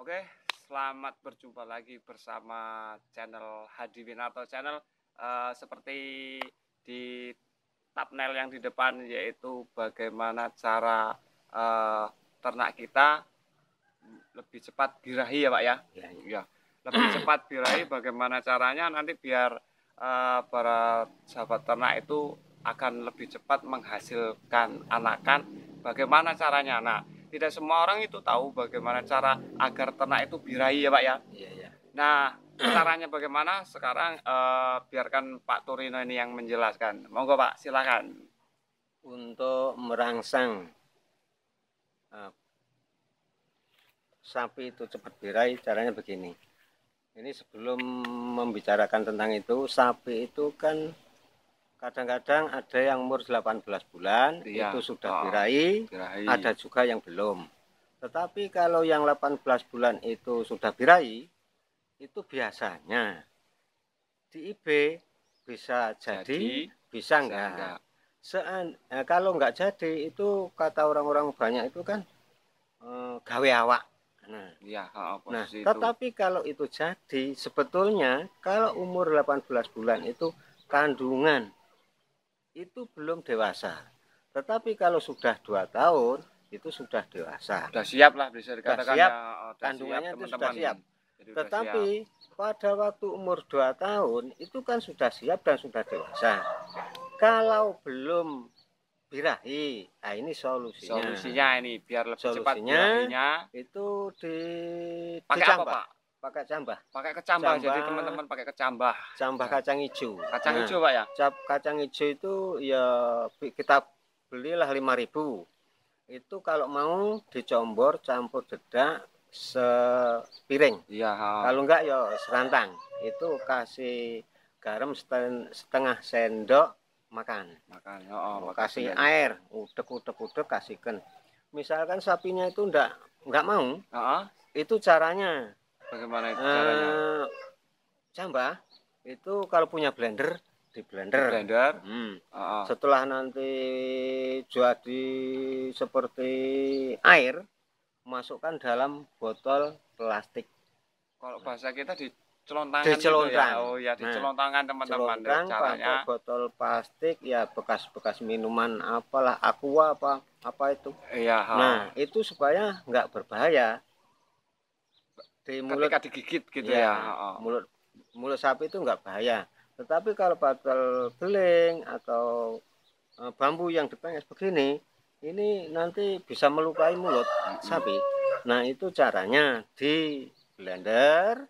Oke, selamat berjumpa lagi bersama channel Hadi Winarto Channel. Uh, seperti di thumbnail yang di depan yaitu bagaimana cara uh, ternak kita lebih cepat birahi ya Pak ya. Ya, ya. lebih cepat birahi bagaimana caranya nanti biar uh, para sahabat ternak itu akan lebih cepat menghasilkan anakan. Bagaimana caranya? Nah, tidak semua orang itu tahu bagaimana cara agar ternak itu birahi ya Pak ya. Iya, iya. Nah, caranya bagaimana sekarang eh, biarkan Pak Turino ini yang menjelaskan. Monggo Pak, silakan. Untuk merangsang eh, sapi itu cepat birahi caranya begini. Ini sebelum membicarakan tentang itu, sapi itu kan Kadang-kadang ada yang umur 18 bulan iya. itu sudah birahi, ah, birahi, ada juga yang belum. Tetapi kalau yang 18 bulan itu sudah birahi, itu biasanya di IB bisa jadi, jadi bisa enggak. enggak. Sean, eh, kalau enggak jadi itu kata orang-orang banyak itu kan eh, gawe awak. Nah, ya, nah itu. tetapi kalau itu jadi sebetulnya kalau umur 18 bulan itu kandungan itu belum dewasa. Tetapi kalau sudah dua tahun itu sudah dewasa. Sudah siap lah bisa dikatakan. Sudah siap, ya, oh, sudah kandungannya siap, teman -teman. itu sudah siap. Jadi Tetapi siap. pada waktu umur dua tahun itu kan sudah siap dan sudah dewasa. Kalau belum birahi, nah ini solusinya. Solusinya ini biar lebih solusinya cepat birahinya. Itu di pakai apa Pak? pakai cambah pakai kecambah jambah, jadi teman-teman pakai kecambah cambah ya. kacang hijau kacang nah, hijau pak ya cap kacang hijau itu ya kita belilah lima ribu itu kalau mau dicombor campur dedak sepiring iya kalau enggak ya serantang itu kasih garam setengah sendok makan makan ya, oh, oh kasih ya. air udah udah udah kasihkan misalkan sapinya itu enggak enggak mau uh -huh. itu caranya Bagaimana itu eh, caranya? Uh, itu kalau punya blender di blender. Di blender. Hmm. Uh -uh. Setelah nanti jadi seperti air, masukkan dalam botol plastik. Kalau bahasa kita di celontang di celontang gitu ya. oh ya nah, di celontangan teman-teman celontang, caranya botol plastik ya bekas-bekas minuman apalah aqua apa apa itu iya -huh. nah itu supaya nggak berbahaya di mulut ketika digigit gitu ya, ya. Oh. mulut mulut sapi itu enggak bahaya tetapi kalau batal beling atau e, bambu yang dipenges begini ini nanti bisa melukai mulut sapi nah itu caranya di blender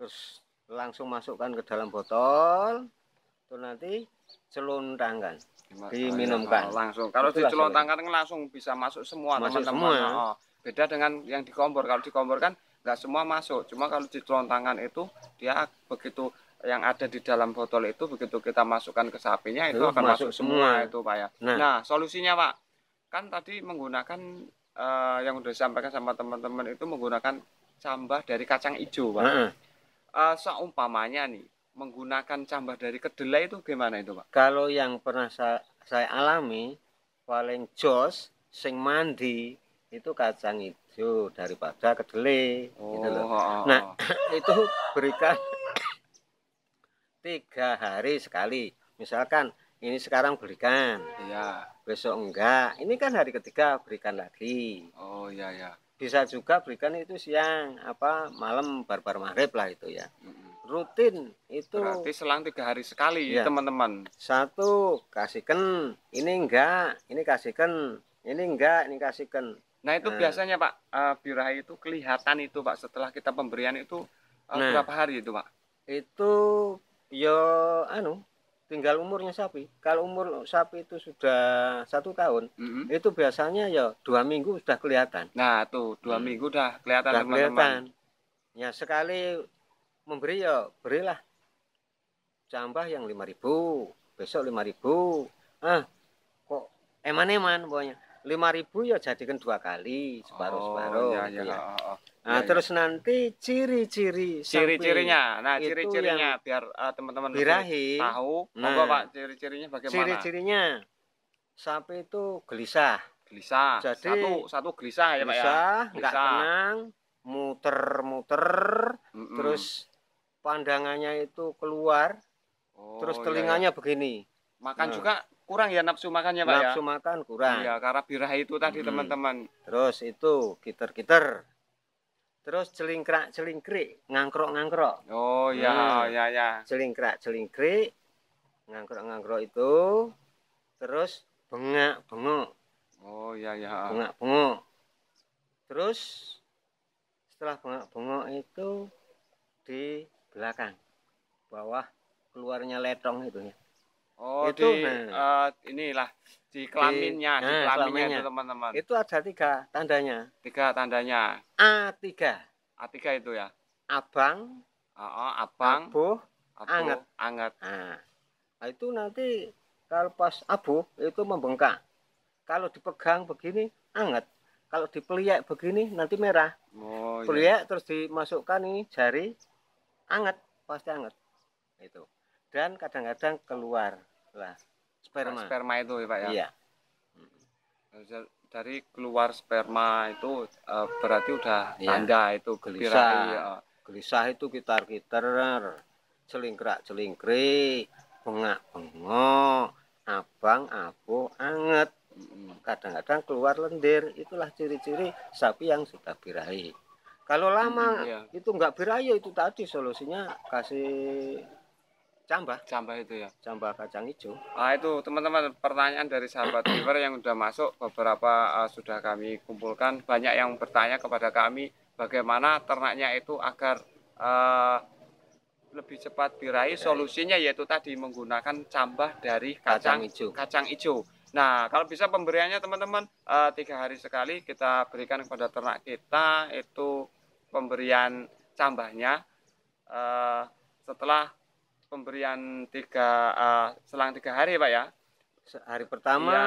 terus langsung masukkan ke dalam botol terus nanti celontangkan diminumkan oh, langsung kalau dicelontangkan kan langsung bisa masuk semua masuk teman-teman Oh Beda dengan yang di kompor. Kalau di kompor kan nggak semua masuk. Cuma kalau di telontangan itu dia begitu yang ada di dalam botol itu begitu kita masukkan ke sapinya itu, Lalu oh, akan masuk, masuk semua itu pak ya. Nah. nah solusinya pak kan tadi menggunakan uh, yang sudah disampaikan sama teman-teman itu menggunakan cambah dari kacang hijau pak. nah. -uh. seumpamanya nih menggunakan cambah dari kedelai itu gimana itu pak? Kalau yang pernah saya, saya alami paling jos sing mandi itu kacang hijau daripada kedelai oh. gitu loh. Oh, oh, oh. Nah, itu berikan tiga hari sekali. Misalkan ini sekarang berikan, iya. besok enggak. Ini kan hari ketiga berikan lagi. Oh iya ya. Bisa juga berikan itu siang, apa malam barbar maghrib lah itu ya. Rutin itu. Berarti selang tiga hari sekali ya teman-teman. Satu kasihkan, ini enggak, ini kasihkan, ini enggak, ini kasihkan Nah itu nah. biasanya Pak uh, birahi itu kelihatan itu Pak setelah kita pemberian itu uh, nah. berapa hari itu Pak? Itu ya anu tinggal umurnya sapi. Kalau umur sapi itu sudah satu tahun, mm -hmm. itu biasanya ya dua minggu sudah kelihatan. Nah tuh dua hmm. minggu sudah kelihatan sudah kelihatan. Ya sekali memberi ya berilah cambah yang lima ribu, besok lima ribu, ah kok eman-eman pokoknya lima ribu ya jadikan dua kali separuh separuh oh, ya, ya. Oh, oh. Nah, ya, terus nanti ciri-ciri ciri-cirinya. Nah, ciri-cirinya biar uh, teman-teman birahi tahu nah, monggo Pak ciri-cirinya bagaimana? Ciri-cirinya sapi itu gelisah. Gelisah. Jadi satu satu gelisah ya, Pak ya. Gelisah, tenang, muter-muter, mm -mm. terus pandangannya itu keluar. Oh, terus iya, telinganya iya. begini. Makan nah. juga kurang ya nafsu makannya pak ya? nafsu ya? makan kurang ya karena birah itu tadi teman-teman hmm. terus itu kiter-kiter terus celingkrak celingkrik ngangkrok ngangkrok oh ya hmm. Oh, ya ya celingkrak celingkrik ngangkrok ngangkrok itu terus bengak bengok oh ya ya bengak bengok terus setelah bengak bengok itu di belakang bawah keluarnya letong itu ya Oh, itu di, nah. uh, inilah di kelaminnya, di, di nah, kelaminnya, teman-teman. Itu ada tiga tandanya. Tiga tandanya. a tiga. a tiga itu ya. Abang. Oh, oh abang. Abuh. Angat. Angat. Anget. Nah, nah, itu nanti kalau pas abu itu membengkak. Kalau dipegang begini anget. Kalau dipeliak begini nanti merah. Oh, peliak iya. terus dimasukkan nih jari anget, pasti anget. Itu. Dan kadang-kadang keluar lah sperma sperma itu ya pak ya iya. dari keluar sperma itu eh, berarti udah iya. tanda itu gelisah ya, oh. gelisah itu gitar gitar celingkrak celingkrik bengak bengok abang abu anget kadang-kadang keluar lendir itulah ciri-ciri sapi yang sudah birahi kalau lama hmm, iya. itu nggak birahi itu tadi solusinya kasih Cambah. Cambah itu ya. Cambah kacang hijau. Ah itu teman-teman pertanyaan dari sahabat viewer yang sudah masuk beberapa uh, sudah kami kumpulkan banyak yang bertanya kepada kami bagaimana ternaknya itu agar uh, lebih cepat diraih solusinya yaitu tadi menggunakan cambah dari kacang, kacang hijau. Kacang hijau. Nah, kalau bisa pemberiannya teman-teman uh, tiga hari sekali kita berikan kepada ternak kita itu pemberian cambahnya uh, setelah pemberian tiga uh, selang tiga hari pak ya hari pertama ya.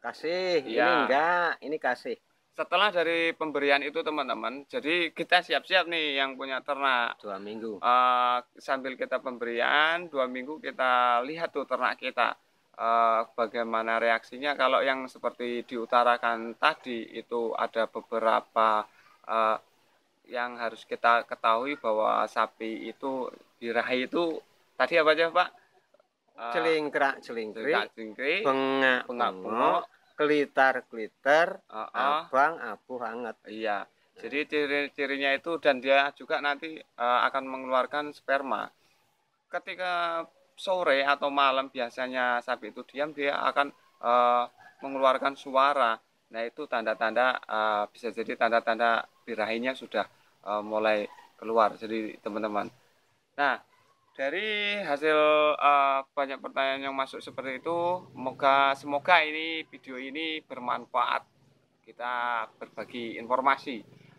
kasih ya. ini iya. enggak ini kasih setelah dari pemberian itu teman-teman jadi kita siap-siap nih yang punya ternak dua minggu uh, sambil kita pemberian dua minggu kita lihat tuh ternak kita uh, bagaimana reaksinya kalau yang seperti diutarakan tadi itu ada beberapa uh, yang harus kita ketahui bahwa sapi itu di itu tadi apa aja Pak? Eh, celingkrak celingkrik, pengak bengak bengak kelitar kelitar, uh, ah, uh. Ah. abang abu hangat. Iya. Jadi ciri-cirinya itu dan dia juga nanti uh, akan mengeluarkan sperma. Ketika sore atau malam biasanya sapi itu diam dia akan uh, mengeluarkan suara. Nah itu tanda-tanda uh, bisa jadi tanda-tanda birahinya sudah uh, mulai keluar. Jadi teman-teman Nah, dari hasil uh, banyak pertanyaan yang masuk seperti itu, semoga semoga ini video ini bermanfaat. Kita berbagi informasi.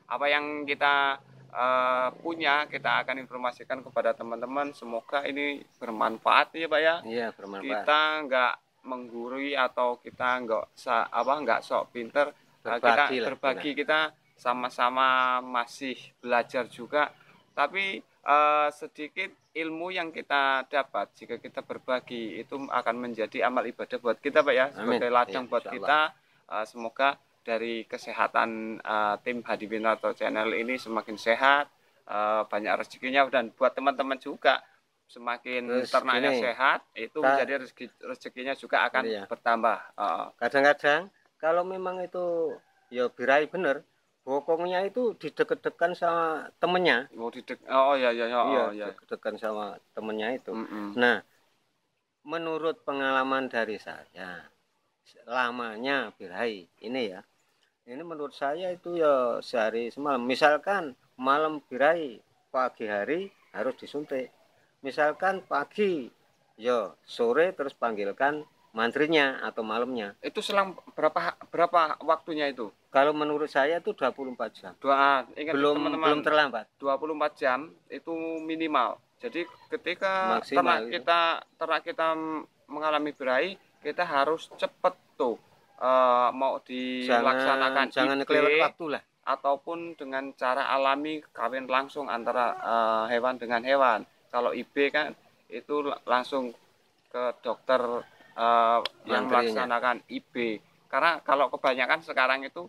Apa yang kita uh, punya kita akan informasikan kepada teman-teman. Semoga ini bermanfaat ya, Pak ya. Iya, bermanfaat. Kita nggak menggurui atau kita nggak apa nggak sok pinter. Eh, berbagi kita lah, berbagi kita sama-sama masih belajar juga. Tapi uh, sedikit ilmu yang kita dapat jika kita berbagi itu akan menjadi amal ibadah buat kita pak ya sebagai iya, ladang ya, buat kita uh, semoga dari kesehatan uh, tim Hadi Binato Channel ini semakin sehat uh, banyak rezekinya dan buat teman-teman juga semakin Terus ternaknya gini, sehat itu tak, menjadi rezeki, rezekinya juga akan iya. bertambah kadang-kadang uh, kalau memang itu ya birai bener bokongnya itu dideket-dekan sama temennya oh didek oh ya ya ya iya, oh, ya sama temennya itu mm -mm. nah menurut pengalaman dari saya lamanya birahi ini ya ini menurut saya itu ya sehari semalam misalkan malam birahi pagi hari harus disuntik misalkan pagi ya sore terus panggilkan mantrinya atau malamnya. Itu selang berapa berapa waktunya itu? Kalau menurut saya itu 24 jam. Dua, ah, ingat belum teman -teman, belum terlambat. 24 jam itu minimal. Jadi ketika Maksimal ternak itu. kita ternak kita mengalami berai, kita harus cepat tuh uh, mau dilaksanakan jangan, jangan kelewat waktu lah ataupun dengan cara alami kawin langsung antara uh, hewan dengan hewan. Kalau IB kan itu langsung ke dokter Eh, yang melaksanakan IB. Karena kalau kebanyakan sekarang itu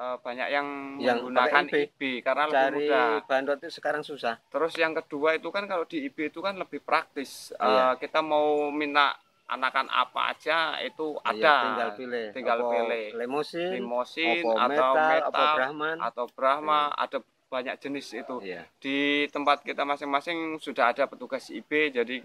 uh, banyak yang, yang menggunakan IB. IB karena Cari lebih mudah. bandot itu sekarang susah. Terus yang kedua itu kan kalau di IB itu kan lebih praktis. Eh, iya. Uh, kita mau minta anakan apa aja itu iya, ada iya, tinggal pilih tinggal opo pilih limosin limosin opo atau metal, metal opo brahman atau brahma iya. ada banyak jenis itu iya. di tempat kita masing-masing sudah ada petugas IB jadi